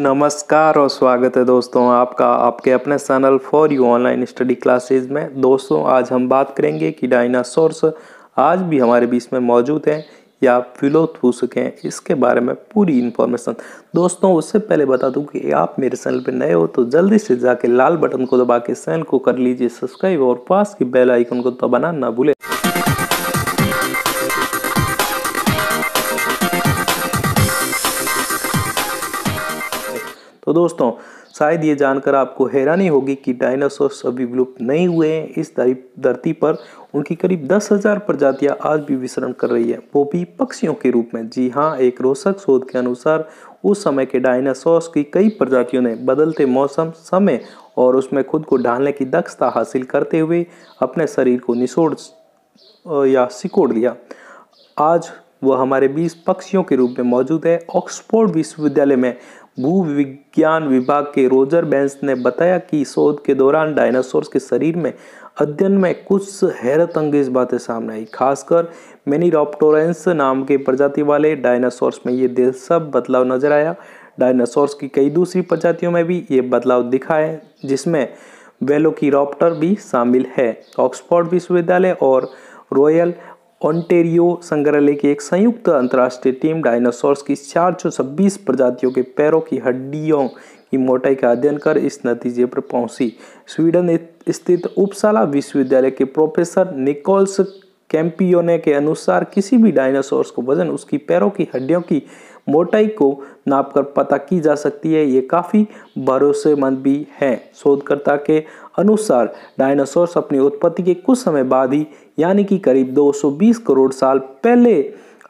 नमस्कार और स्वागत है दोस्तों आपका आपके अपने channel for you online study classes में दोस्तों आज हम बात करेंगे कि डायनासोर्स आज भी हमारे बीच में मौजूद हैं या फिलोथूसक हैं इसके बारे में पूरी इन्फॉर्मेशन दोस्तों उससे पहले बता दूं कि आप मेरे चैनल पर नए हो तो जल्दी से जाके लाल बटन को दबा के चैनल को कर लीजिए सब्सक्राइब और पास की बेल आइकन को दबाना ना भूलें तो दोस्तों शायद ये जानकर आपको हैरानी होगी कि डायनासोर्स अभी विलुप्त नहीं हुए हैं इस धरती पर उनकी करीब दस हज़ार प्रजातियां आज भी विसरण कर रही है वो भी पक्षियों के रूप में जी हाँ एक रोचक शोध के अनुसार उस समय के डायनासोर्स की कई प्रजातियों ने बदलते मौसम समय और उसमें खुद को ढालने की दक्षता हासिल करते हुए अपने शरीर को निचोड़ या सिकोड़ दिया आज वो हमारे बीच पक्षियों के रूप में मौजूद है ऑक्सफोर्ड विश्वविद्यालय में भू विज्ञान विभाग के रोजर बेंस ने बताया कि शोध के दौरान डायनासोर्स के शरीर में अध्ययन में कुछ हैरत अंगेज बातें सामने आई खासकर मेनीरोप्टोरेंस नाम के प्रजाति वाले डायनासोर्स में ये दिल सब बदलाव नजर आया डायनासोर्स की कई दूसरी प्रजातियों में भी ये बदलाव दिखा है जिसमें वेलोकीरॉप्टर भी शामिल है ऑक्सफोर्ड विश्वविद्यालय और रॉयल ओंटेरियो संग्रहालय की एक संयुक्त अंतर्राष्ट्रीय टीम डायनासोर्स की चार प्रजातियों के पैरों की हड्डियों की मोटाई का अध्ययन कर इस नतीजे पर पहुंची स्वीडन स्थित उपसाला विश्वविद्यालय के प्रोफेसर निकोल्स कैंपियोने के अनुसार किसी भी डायनासोर्स को वजन उसकी पैरों की हड्डियों की मोटाई को नापकर पता की जा सकती है ये काफ़ी भरोसेमंद भी है शोधकर्ता के अनुसार डायनासोर्स अपनी उत्पत्ति के कुछ समय बाद ही यानी कि करीब 220 करोड़ साल पहले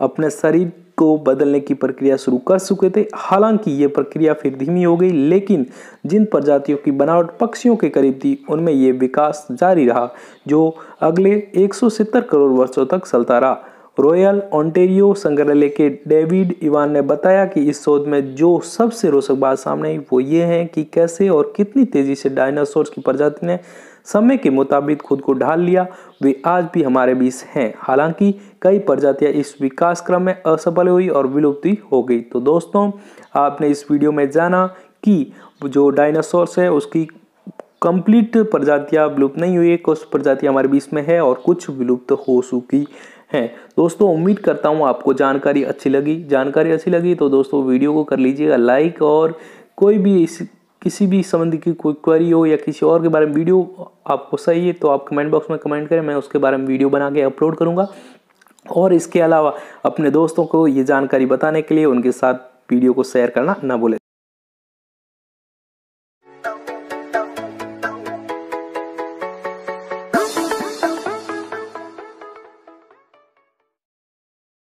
अपने शरीर को बदलने की प्रक्रिया शुरू कर चुके थे हालांकि ये प्रक्रिया फिर धीमी हो गई लेकिन जिन प्रजातियों की बनावट पक्षियों के करीब थी उनमें ये विकास जारी रहा जो अगले एक करोड़ वर्षों तक चलता रहा रॉयल ओंटेरियो संग्रहालय के डेविड इवान ने बताया कि इस शोध में जो सबसे रोचक बात सामने आई वो ये है कि कैसे और कितनी तेजी से डायनासोर की प्रजाति ने समय के मुताबिक खुद को ढाल लिया वे आज भी हमारे बीच हैं हालांकि कई प्रजातियां इस विकास क्रम में असफल हुई और विलुप्ति हो गई तो दोस्तों आपने इस वीडियो में जाना कि जो डायनासोर्स है उसकी कंप्लीट प्रजातियां विलुप्त नहीं हुई कुछ प्रजातियां हमारे बीच में है और कुछ विलुप्त हो चुकी हैं दोस्तों उम्मीद करता हूँ आपको जानकारी अच्छी लगी जानकारी अच्छी लगी तो दोस्तों वीडियो को कर लीजिएगा लाइक और कोई भी इस किसी भी संबंधी की कोई क्वेरी हो या किसी और के बारे में वीडियो आपको सही है तो आप कमेंट बॉक्स में कमेंट करें मैं उसके बारे में वीडियो बना के अपलोड करूँगा और इसके अलावा अपने दोस्तों को ये जानकारी बताने के लिए उनके साथ वीडियो को शेयर करना ना बोले